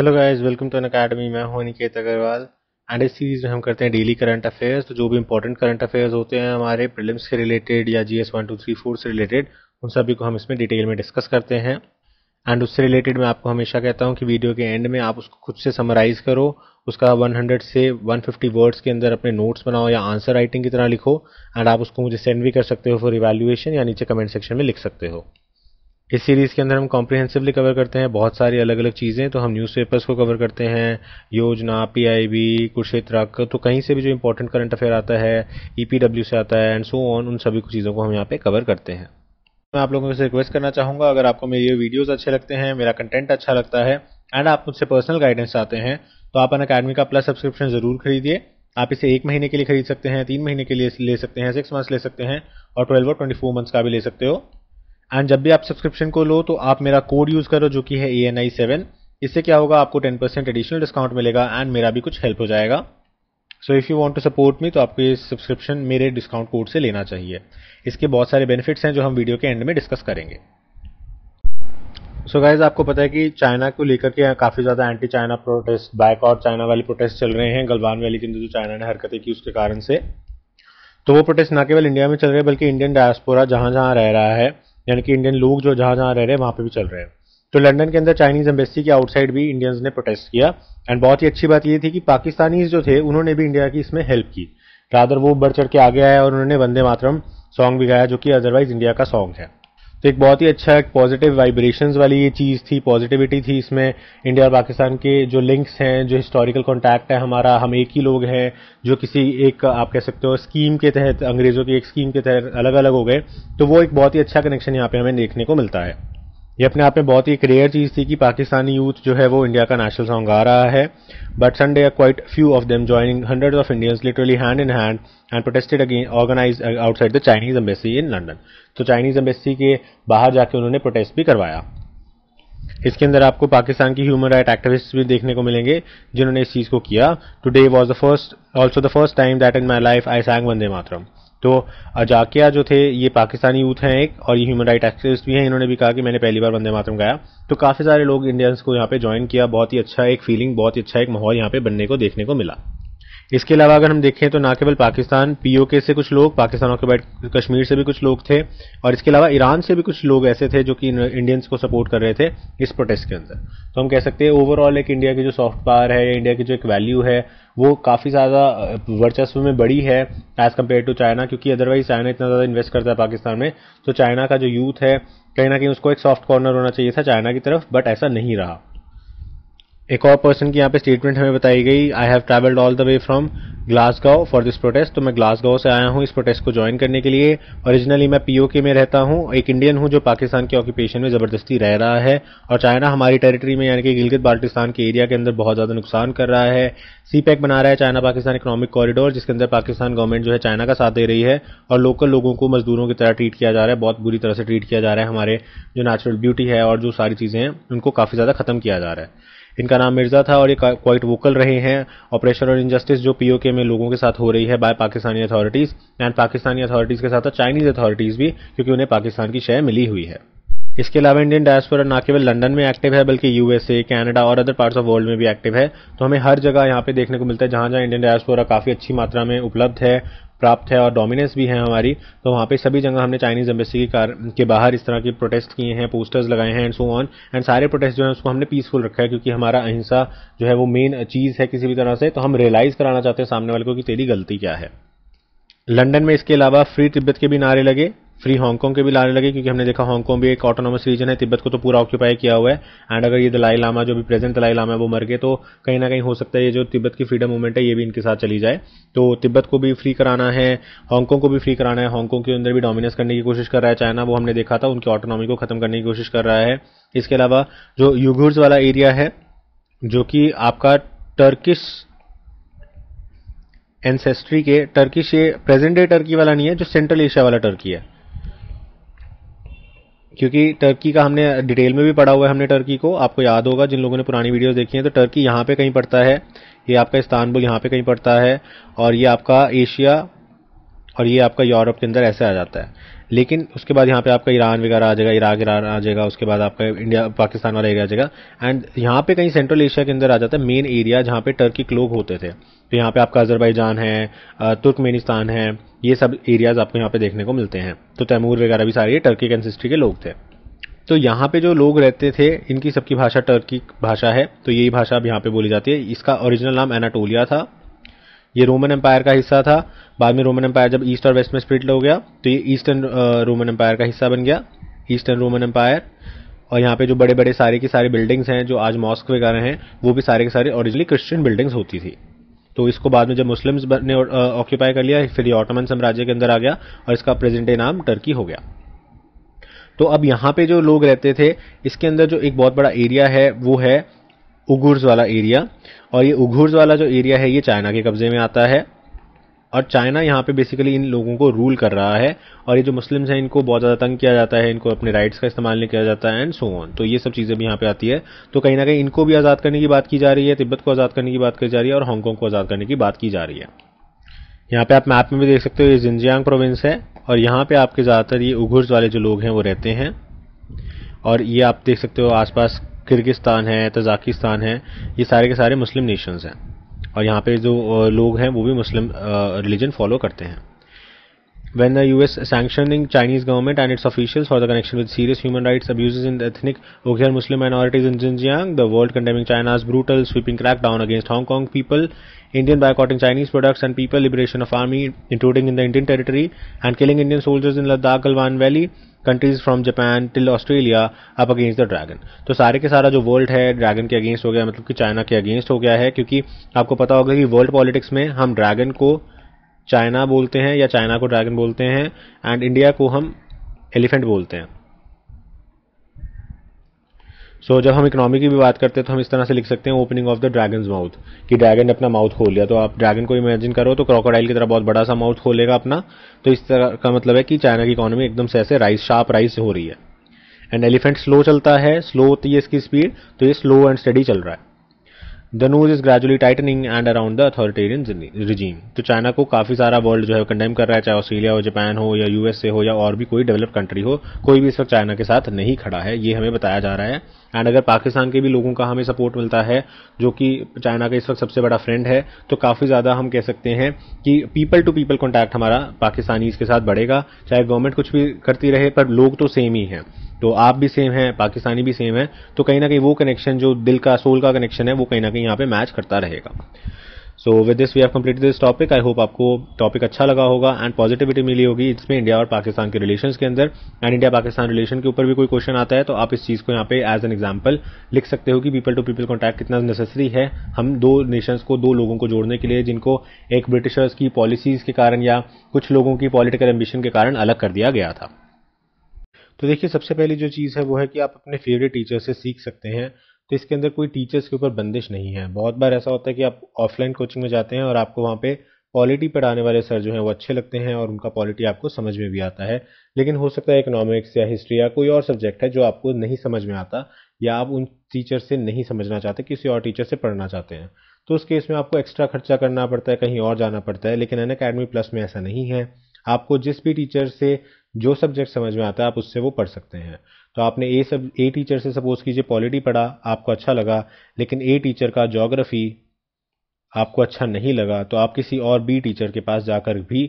hello guys welcome to Unacademy मैं हूं Aniket Agrawal and इस सीरीज में हम करते हैं डेली करंट अफेयर्स तो जो भी इंपॉर्टेंट करंट अफेयर्स होते हैं हमारे प्रिलिम्स के रिलेटेड या G S one two three four से रिलेटेड उन सभी को हम इसमें डिटेल में डिस्कस करते हैं एंड उससे रिलेटेड मैं आपको हमेशा कहता हूँ कि वीडियो के एंड में आप उसको खुद से समराइज़ करो उसका 100 से 150 वर्ड्स के अंदर अपने नोट्स बनाओ या आंसर राइटिंग की तरह लिखो एंड आप उसको मुझे सेंड भी कर सकते हो फॉर इवेल्यूएशन या नीचे कमेंट सेक्शन में लिख सकते हो इस सीरीज़ के अंदर हम कॉम्प्रिहेंसिवली कवर करते हैं बहुत सारी अलग अलग चीज़ें तो हम न्यूज़पेपर्स को कवर करते हैं योजना पीआईबी कुरुक्षेत्र तो कहीं से भी जो इंपॉर्टेंट करंट अफेयर आता है ईपीडब्ल्यू e से आता है एंड सो ऑन उन सभी चीज़ों को हम यहाँ पे कवर करते हैं मैं आप लोगों से रिक्वेस्ट करना चाहूँगा अगर आपको मेरे वीडियोज़ अच्छे लगते हैं मेरा कंटेंट अच्छा लगता है एंड आप मुझसे पर्सनल गाइडेंस आते हैं तो आप अन अकेडमी का प्लस सब्सक्रिप्शन ज़रूर खरीदिए आप इसे एक महीने के लिए खरीद सकते हैं तीन महीने के लिए ले सकते हैं सिक्स मंथ्स ले सकते हैं और ट्वेल्व और ट्वेंटी फोर मंथ्स का भी ले सकते हो एंड जब भी आप सब्सक्रिप्शन को लो तो आप मेरा कोड यूज़ करो जो कि है ए एन आई सेवन इससे क्या होगा आपको टेन परसेंट एडिशनल डिस्काउंट मिलेगा एंड मेरा भी कुछ हेल्प हो जाएगा so if you want to support me तो आपको ये सब्सक्रिप्शन मेरे डिस्काउंट कोड से लेना चाहिए इसके बहुत सारे बेनिफिट्स हैं जो हम वीडियो के एंड में डिस्कस करेंगे सो so गाइज आपको पता है कि चाइना को लेकर के काफ़ी ज़्यादा एंटी चाइना प्रोटेस्ट बैक और चाइना वाले प्रोटेस्ट चल रहे हैं गलवान वैली के अंदर जो चाइना ने हरकतें की उसके कारण से तो वो प्रोटेस्ट ना केवल इंडिया में चल रहे हैं बल्कि इंडियन डायस्पोरा जहां जहां रह रहा है यानी कि इंडियन लोग जो जहाँ जहाँ रह रहे हैं वहाँ पे भी चल रहे हैं तो लंदन के अंदर चाइनीज एम्बेसी के आउटसाइड भी इंडियंस ने प्रोटेस्ट किया एंड बहुत ही अच्छी बात ये थी कि पाकिस्तानी जो थे उन्होंने भी इंडिया की इसमें हेल्प की रादर वो बढ़ चढ़ के आगे आया और उन्होंने वंदे मातरम सॉन्ग भी गाया जो कि अदरवाइज इंडिया का सॉन्ग है तो एक बहुत ही अच्छा एक पॉजिटिव वाइब्रेशंस वाली ये चीज़ थी पॉजिटिविटी थी इसमें इंडिया और पाकिस्तान के जो लिंक्स हैं जो हिस्टोरिकल कॉन्टैक्ट है हमारा हम एक ही लोग हैं जो किसी एक आप कह सकते हो स्कीम के तहत अंग्रेज़ों की एक स्कीम के तहत अलग अलग हो गए तो वो एक बहुत ही अच्छा कनेक्शन यहाँ पे हमें देखने को मिलता है ये अपने आप में बहुत ही एक रेयर चीज़ थी कि पाकिस्तानी यूथ जो है वो इंडिया का नेशनल सॉन्ग गा रहा है but Sunday are quite few of them joining hundred of Indians literally hand in hand and protested again organise outside the Chinese embassy in London तो चाइनीज एम्बेसी के बाहर जाके उन्होंने प्रोटेस्ट भी करवाया इसके अंदर आपको पाकिस्तान की ह्यूमन राइट एक्टिविस्ट भी देखने को मिलेंगे जिन्होंने इस चीज़ को किया today was the first also the first time that in my life I sang Vande Mataram तो अजाकिया जो थे ये पाकिस्तानी यूथ हैं एक और ये ह्यूमन राइट एक्टिविस्ट भी हैं इन्होंने भी कहा कि मैंने पहली बार वंदे मातरम गाया तो काफ़ी सारे लोग इंडियंस को यहाँ पे ज्वाइन किया बहुत ही अच्छा एक फीलिंग बहुत ही अच्छा एक माहौल यहाँ पे बनने को देखने को मिला इसके अलावा अगर हम देखें तो ना केवल पाकिस्तान पीओके से कुछ लोग पाकिस्तान ऑक्यूपाइड कश्मीर से भी कुछ लोग थे और इसके अलावा ईरान से भी कुछ लोग ऐसे थे जो कि इंडियंस को सपोर्ट कर रहे थे इस प्रोटेस्ट के अंदर तो हम कह सकते हैं ओवरऑल एक इंडिया की जो सॉफ्ट पावर है या इंडिया की जो एक वैल्यू है वो काफ़ी ज़्यादा वर्चस्व में बड़ी है एज़ कम्पेयर टू चाइना क्योंकि अदरवाइज चाइना इतना ज़्यादा इन्वेस्ट करता है पाकिस्तान में तो चाइना का जो यूथ है कहीं ना कहीं उसको एक सॉफ्ट कॉर्नर होना चाहिए था चाइना की तरफ बट ऐसा नहीं रहा एक और पर्सन की यहाँ पे स्टेटमेंट हमें बताई गई I have travelled all the way from Glasgow for this protest तो मैं ग्लासगांव से आया हूँ इस प्रोटेस्ट को ज्वाइन करने के लिए ओरिजिनली मैं पीओके में रहता हूँ एक इंडियन हूँ जो पाकिस्तान के ऑक्यूपेशन में ज़बरदस्ती रह रहा है और चाइना हमारी टेरिटरी में यानी कि गिलगित बाल्टिस्तान के एरिया के अंदर बहुत ज़्यादा नुकसान कर रहा है सी पैक e बना रहा है चाइना पाकिस्तान इकोनॉमिक कॉरिडोर जिसके अंदर पाकिस्तान गवर्नमेंट जो है चाइना का साथ दे रही है और लोकल लोगों को मजदूरों की तरह ट्रीट किया जा रहा है बहुत बुरी तरह से ट्रीट किया जा रहा है हमारे जो नेचुरल ब्यूटी है और जो सारी चीज़ें हैं उनको काफ़ी ज़्यादा खत्म किया जा रहा है इनका नाम मिर्जा था और ये क्वाइट वोकल रहे हैं ऑपरेशन और इनजस्टिस जो पीओके में लोगों के साथ हो रही है by Pakistani authorities and Pakistani authorities के साथ चाइनीज अथॉरिटीज भी क्योंकि उन्हें पाकिस्तान की शय मिली हुई है इसके अलावा इंडियन डायस्पोरा न केवल लंदन में एक्टिव है बल्कि यूएसए कनाडा और अदर पार्ट्स ऑफ वर्ल्ड में भी एक्टिव है तो हमें हर जगह यहाँ पे देखने को मिलता है जहां जहां इंडियन डायस्पोरा काफी अच्छी मात्रा में उपलब्ध है प्राप्त है और डोमिनेंस भी है हमारी तो वहाँ पे सभी जगह हमने चाइनीज़ एम्बेसी की कार के बाहर इस तरह के प्रोटेस्ट किए हैं पोस्टर्स लगाए हैं एंड सो ऑन एंड सारे प्रोटेस्ट जो है उसको हमने पीसफुल रखा है क्योंकि हमारा अहिंसा जो है वो मेन चीज़ है किसी भी तरह से तो हम रियलाइज़ कराना चाहते हैं सामने वाले को कि तेरी गलती क्या है लंदन में इसके अलावा फ्री तिब्बत के भी नारे लगे फ्री हांगकांग के भी लाने लगे क्योंकि हमने देखा हांगकांग भी एक ऑटोनोमस रीजन है तिब्बत को तो पूरा ऑक्यूपाई किया हुआ है एंड अगर ये दलाई लामा जो भी प्रेजेंट दलाई लामा है वो मर गए तो कहीं ना कहीं हो सकता है ये जो तिब्बत की फ्रीडम मूवमेंट है ये भी इनके साथ चली जाए तो तिब्बत को भी फ्री कराना है हांगकांग को भी फ्री कराना है हांगकांग के अंदर भी डोमिनेंस करने की कोशिश कर रहा है चाइना वो हमने देखा था उनकी ऑटोनॉमी को खत्म करने की कोशिश कर रहा है इसके अलावा जो यूगुर्स वाला एरिया है जो कि आपका टर्किश एंसेस्ट्री के टर्किश ये प्रेजेंट डे टर्की वाला नहीं है जो सेंट्रल एशिया वाला टर्की है क्योंकि टर्की का हमने डिटेल में भी पढ़ा हुआ है हमने टर्की को आपको याद होगा जिन लोगों ने पुरानी वीडियोस देखी हैं तो टर्की यहाँ पे कहीं पड़ता है ये आपका इस्तानबुल यहाँ पे कहीं पड़ता है और ये आपका एशिया और ये आपका यूरोप के अंदर ऐसे आ जाता है लेकिन उसके बाद यहाँ पे आपका ईरान वगैरह आ जाएगा इराक ईरान आ जाएगा उसके बाद आपका इंडिया पाकिस्तान वाला एरिया आ जाएगा एंड यहाँ पे कहीं सेंट्रल एशिया के अंदर आ जाता है मेन एरिया जहाँ पे टर्किक लोग होते थे तो यहाँ पे आपका अजरबैजान है तुर्कमेनिस्तान है ये सब एरियाज आपको यहाँ पे देखने को मिलते हैं तो तैमूर वगैरह भी सारे टर्की कंसिस्ट्री के लोग थे तो यहाँ पे जो लोग रहते थे इनकी सबकी भाषा टर्की भाषा है तो यही भाषा अब यहाँ पे बोली जाती है इसका ओरिजिनल नाम एनाटोलिया था ये रोमन एम्पायर का हिस्सा था बाद में रोमन एम्पायर जब ईस्ट और वेस्ट में स्प्रिट हो गया तो ये ईस्टर्न रोमन एम्पायर का हिस्सा बन गया ईस्टर्न रोमन एम्पायर और यहाँ पे जो बड़े बड़े सारे के सारे बिल्डिंग्स हैं जो आज मॉस्क वगैरह हैं वो भी सारे के सारे ओरिजिनली क्रिश्चियन बिल्डिंग्स होती थी तो इसको बाद में जब मुस्लिम्स ने ऑक्यूपाई कर लिया फिर ये ऑटोमन साम्राज्य के अंदर आ गया और इसका प्रेजेंट नाम टर्की हो गया तो अब यहाँ पे जो लोग रहते थे इसके अंदर जो एक बहुत बड़ा एरिया है वो है उगुर्स वाला एरिया और ये उगुर्स वाला जो एरिया है ये चाइना के कब्ज़े में आता है और चाइना यहाँ पे बेसिकली इन लोगों को रूल कर रहा है और ये जो मुस्लिम्स हैं इनको बहुत ज़्यादा तंग किया जाता है इनको अपने राइट्स का इस्तेमाल नहीं किया जाता है एंड सो ऑन तो ये सब चीज़ें भी यहाँ पे आती है तो कहीं ना कहीं इनको भी आज़ाद करने की बात की जा रही है तिब्बत को आज़ाद करने की बात की जा रही है और हांगकॉन्ग को आज़ाद करने की बात की जा रही है यहाँ पे आप मैप में भी देख सकते हो ये जिंजियांग प्रोविंस है और यहाँ पे आपके ज़्यादातर ये उघुर्स वाले जो लोग हैं वो रहते हैं और ये आप देख सकते हो आसपास किर्गिस्तान है तजाकिस्तान है ये सारे के सारे मुस्लिम नेशंस हैं और यहाँ पे जो लोग हैं वो भी मुस्लिम रिलीजन फॉलो करते हैं when the U S sanctioning Chinese government and its official for the connection with serious human right abuse in ethnic Uyghur Muslim minorities in Xinjiang the world condemning China's brutal sweeping crack down against Hong Kong people Indian boycotting Chinese products and people liberation of army including in the Indian territory and killing Indian soldiers in Ladakh Galwan valley countries from Japan till Australia up against the dragon तो सारे के सारा जो world है dragon के against हो गया मतलब कि चाइना के अगेंस्ट हो गया है क्योंकि आपको पता होगा कि वर्ल्ड पॉलिटिक्स में हम ड्रैगन को चाइना बोलते हैं या चाइना को ड्रैगन बोलते हैं एंड इंडिया को हम एलिफेंट बोलते हैं सो so, जब हम इकोनॉमी की भी बात करते हैं तो हम इस तरह से लिख सकते हैं opening of the dragon mouth कि ड्रैगन ने अपना माउथ खोल लिया तो आप ड्रैगन को इमेजिन करो तो क्रोकोडाइल की तरह बहुत बड़ा सा माउथ खोलेगा अपना तो इस तरह का मतलब है कि चाइना की इकोनॉमी एकदम से ऐसे राइस शार्प राइस हो रही है एंड एलिफेंट स्लो चलता है स्लो होती है इसकी स्पीड तो ये स्लो एंड स्टडी चल रहा है the noose is gradually tightening and around the authoritarian regime तो चाइना को काफ़ी सारा वर्ल्ड जो है कंडेम कर रहा है चाहे ऑस्ट्रेलिया हो जापान हो या यूएसए हो या और भी कोई डेवलप कंट्री हो कोई भी इस वक्त चाइना के साथ नहीं खड़ा है ये हमें बताया जा रहा है एंड अगर पाकिस्तान के भी लोगों का हमें सपोर्ट मिलता है जो कि चाइना का इस वक्त सबसे बड़ा फ्रेंड है तो काफ़ी ज़्यादा हम कह सकते हैं कि पीपल टू पीपल कॉन्टैक्ट हमारा पाकिस्तानीज के साथ बढ़ेगा चाहे गवर्नमेंट कुछ भी करती रहे पर लोग तो सेम ही हैं तो आप भी सेम हैं पाकिस्तानी भी सेम है तो कहीं ना कहीं वो कनेक्शन जो दिल का सोल का कनेक्शन है वो कहीं ना कहीं यहाँ पे मैच करता रहेगा so with this we have complete this topic I hope आपको टॉपिक अच्छा लगा होगा एंड पॉजिटिविटी मिली होगी इसमें इंडिया और पाकिस्तान के रिलेशन के अंदर एंड इंडिया पाकिस्तान रिलेशन के ऊपर भी कोई क्वेश्चन आता है तो आप इस चीज़ को यहाँ पे एज एन एग्जाम्पल लिख सकते हो कि पीपल टू पीपल कॉन्टैक्ट कितना नेसेसरी है हम दो नेशंस को दो लोगों को जोड़ने के लिए जिनको एक ब्रिटिशर्स की पॉलिसीज़ के कारण या कुछ लोगों की पॉलिटिकल एम्बिशन के कारण अलग कर दिया गया था तो देखिए सबसे पहली जो चीज़ है वो है कि आप अपने फेवरेट टीचर से सीख सकते हैं तो इसके अंदर कोई टीचर्स के ऊपर बंदिश नहीं है बहुत बार ऐसा होता है कि आप ऑफलाइन कोचिंग में जाते हैं और आपको वहाँ पे पॉलिटी पढ़ाने वाले सर जो हैं वो अच्छे लगते हैं और उनका पॉलिटी आपको समझ में भी आता है लेकिन हो सकता है इकोनॉमिक्स या हिस्ट्री या कोई और सब्जेक्ट है जो आपको नहीं समझ में आता या आप उन टीचर से नहीं समझना चाहते किसी और टीचर से पढ़ना चाहते हैं तो उस केस में आपको एक्स्ट्रा खर्चा करना पड़ता है कहीं और जाना पड़ता है लेकिन अन अकेडमी प्लस में ऐसा नहीं है आपको जिस भी टीचर से जो सब्जेक्ट समझ में आता है आप उससे वो पढ़ सकते हैं तो आपने ए सब ए टीचर से सपोज कीजिए पॉलिटी पढ़ा आपको अच्छा लगा लेकिन ए टीचर का जोग्राफी आपको अच्छा नहीं लगा तो आप किसी और बी टीचर के पास जाकर भी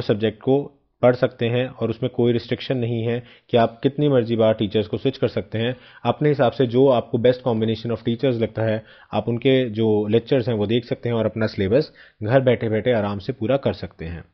उस सब्जेक्ट को पढ़ सकते हैं और उसमें कोई रिस्ट्रिक्शन नहीं है कि आप कितनी मर्जी बार टीचर्स को स्विच कर सकते हैं अपने हिसाब से जो आपको बेस्ट कॉम्बिनेशन ऑफ टीचर्स लगता है आप उनके जो लेक्चर्स हैं वो देख सकते हैं और अपना सिलेबस घर बैठे बैठे आराम से पूरा कर सकते हैं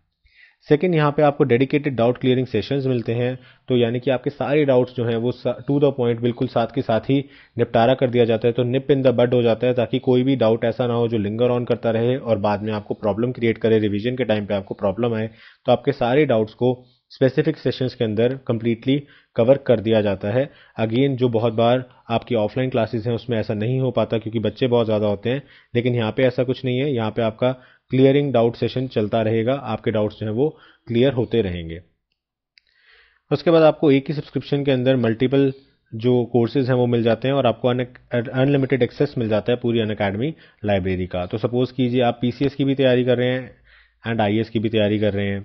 सेकेंड यहाँ पे आपको डेडिकेटेड डाउट क्लियरिंग सेशंस मिलते हैं तो यानी कि आपके सारे डाउट्स जो हैं वो टू द पॉइंट बिल्कुल साथ के साथ ही निपटारा कर दिया जाता है तो निप इन द बड हो जाता है ताकि कोई भी डाउट ऐसा ना हो जो लिंगर ऑन करता रहे और बाद में आपको प्रॉब्लम क्रिएट करे रिविजन के टाइम पर आपको प्रॉब्लम आए तो आपके सारे डाउट्स को स्पेसिफिक सेशंस के अंदर कंप्लीटली कवर कर दिया जाता है अगेन जो बहुत बार आपकी ऑफलाइन क्लासेस हैं उसमें ऐसा नहीं हो पाता क्योंकि बच्चे बहुत ज़्यादा होते हैं लेकिन यहाँ पे ऐसा कुछ नहीं है यहाँ पे आपका क्लियरिंग डाउट सेशन चलता रहेगा आपके डाउट्स जो हैं वो क्लियर होते रहेंगे उसके बाद आपको एक ही सब्सक्रिप्शन के अंदर मल्टीपल जो कोर्सेज हैं वो मिल जाते हैं और आपको अनलिमिटेड एक्सेस मिल जाता है पूरी अन अकेडमी लाइब्रेरी का तो सपोज़ कीजिए आप पी की भी तैयारी कर रहे हैं एंड आई की भी तैयारी कर रहे हैं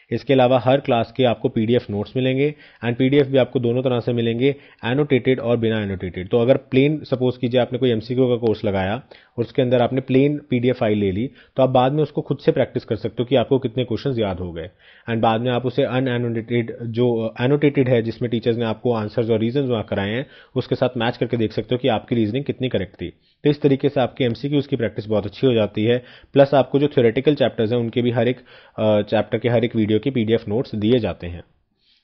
इसके अलावा हर क्लास के आपको पीडीएफ नोट्स मिलेंगे एंड पीडीएफ भी आपको दोनों तरह से मिलेंगे एनोटेटेड और बिना एनोटेटेड तो अगर प्लेन सपोज कीजिए आपने कोई एमसीक्यू का कोर्स लगाया और उसके अंदर आपने प्लेन पीडीएफ फाइल ले ली तो आप बाद में उसको खुद से प्रैक्टिस कर सकते हो कि आपको कितने क्वेश्चन याद हो गए एंड बाद में आप उसे अनएनोटेटेड जो एनोटेटेड है जिसमें टीचर्स ने आपको आंसर्स और रीजन वहाँ कराए हैं उसके साथ मैच करके देख सकते हो कि आपकी रीजनिंग कितनी करेक्ट थी तो इस तरीके से आपके एम की प्रैक्टिस बहुत अच्छी हो जाती है प्लस आपको जो थ्योरेटिकल चैप्टर्स हैं उनके भी हर एक चैप्टर के हर एक वीडियो के पी नोट्स दिए जाते हैं